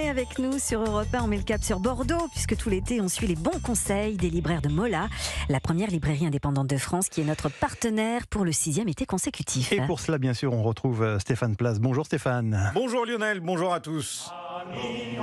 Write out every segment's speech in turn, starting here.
avec nous sur Europe 1. On met le cap sur Bordeaux, puisque tout l'été, on suit les bons conseils des libraires de Mola, la première librairie indépendante de France, qui est notre partenaire pour le sixième été consécutif. Et pour cela, bien sûr, on retrouve euh, Stéphane Place. Bonjour Stéphane. Bonjour Lionel, bonjour à tous. Amis,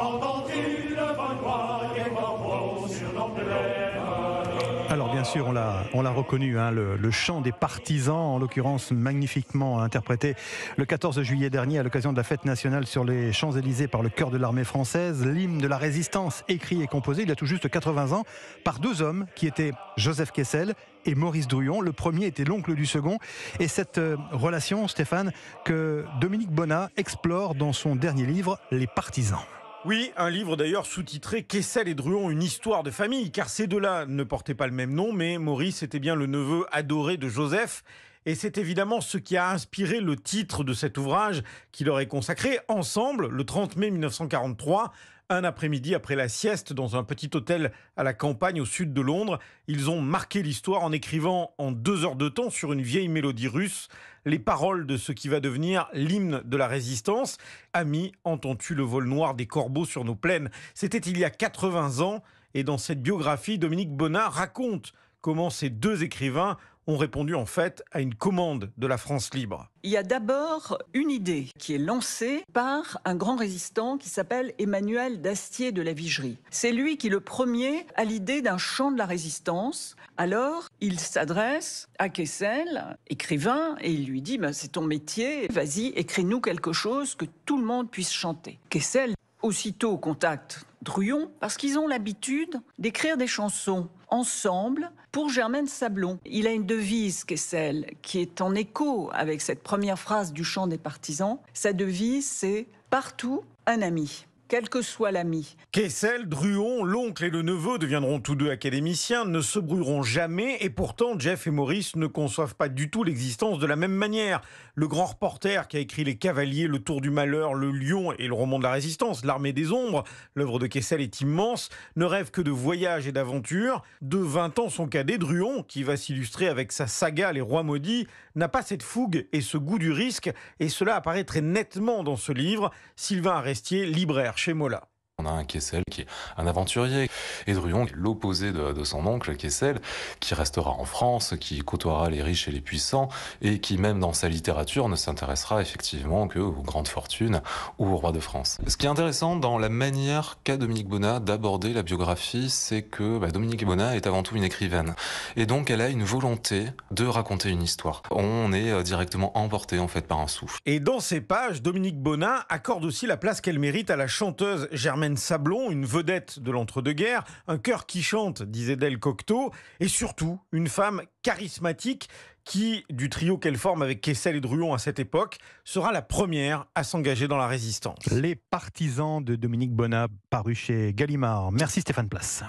bien sûr, on l'a, reconnu, hein, le, chant des partisans, en l'occurrence magnifiquement interprété le 14 juillet dernier à l'occasion de la fête nationale sur les Champs-Élysées par le cœur de l'armée française, l'hymne de la résistance écrit et composé, il y a tout juste 80 ans, par deux hommes qui étaient Joseph Kessel et Maurice Druon. Le premier était l'oncle du second. Et cette euh, relation, Stéphane, que Dominique Bonnat explore dans son dernier livre, Les partisans. Oui, un livre d'ailleurs sous-titré Kessel et Druon, une histoire de famille, car ces deux-là ne portaient pas le même nom, mais Maurice était bien le neveu adoré de Joseph. Et c'est évidemment ce qui a inspiré le titre de cet ouvrage qui leur est consacré. Ensemble, le 30 mai 1943, un après-midi après la sieste dans un petit hôtel à la campagne au sud de Londres, ils ont marqué l'histoire en écrivant en deux heures de temps sur une vieille mélodie russe les paroles de ce qui va devenir l'hymne de la résistance. Amis, entends-tu le vol noir des corbeaux sur nos plaines C'était il y a 80 ans et dans cette biographie, Dominique Bonnard raconte comment ces deux écrivains ont répondu en fait à une commande de la France libre. Il y a d'abord une idée qui est lancée par un grand résistant qui s'appelle Emmanuel d'Astier de la Vigerie. C'est lui qui le premier a l'idée d'un chant de la résistance. Alors, il s'adresse à Kessel, écrivain, et il lui dit ben, c'est ton métier, vas-y, écris-nous quelque chose que tout le monde puisse chanter. Kessel aussitôt contact, Druyon, parce qu'ils ont l'habitude d'écrire des chansons ensemble pour Germaine Sablon. Il a une devise qui est celle qui est en écho avec cette première phrase du chant des partisans. Sa devise, c'est partout un ami quel que soit l'ami. Kessel, Druon, l'oncle et le neveu deviendront tous deux académiciens, ne se brûleront jamais, et pourtant Jeff et Maurice ne conçoivent pas du tout l'existence de la même manière. Le grand reporter qui a écrit Les Cavaliers, Le Tour du Malheur, Le Lion et le roman de la Résistance, L'Armée des Ombres, l'œuvre de Kessel est immense, ne rêve que de voyages et d'aventures. De 20 ans, son cadet, Druon, qui va s'illustrer avec sa saga Les Rois Maudits, n'a pas cette fougue et ce goût du risque, et cela apparaît très nettement dans ce livre. Sylvain Arestier, libraire chez Mola. On a un Kessel qui est un aventurier, et Druon, l'opposé de, son oncle Kessel, qui restera en France, qui côtoiera les riches et les puissants, et qui même dans sa littérature ne s'intéressera effectivement que aux grandes fortunes ou au roi de France. Ce qui est intéressant dans la manière qu'a Dominique Bonnat d'aborder la biographie, c'est que bah, Dominique Bonnat est avant tout une écrivaine, et donc elle a une volonté de raconter une histoire. On est euh, directement emporté en fait par un souffle. Et dans ces pages, Dominique Bonnat accorde aussi la place qu'elle mérite à la chanteuse Germaine Sablon, une vedette de l'entre-deux-guerres, un cœur qui chante, disait d'elle Cocteau, et surtout une femme charismatique qui, du trio qu'elle forme avec Kessel et Druon à cette époque, sera la première à s'engager dans la résistance. Les partisans de Dominique Bonnat, paru chez Gallimard. Merci Stéphane Place.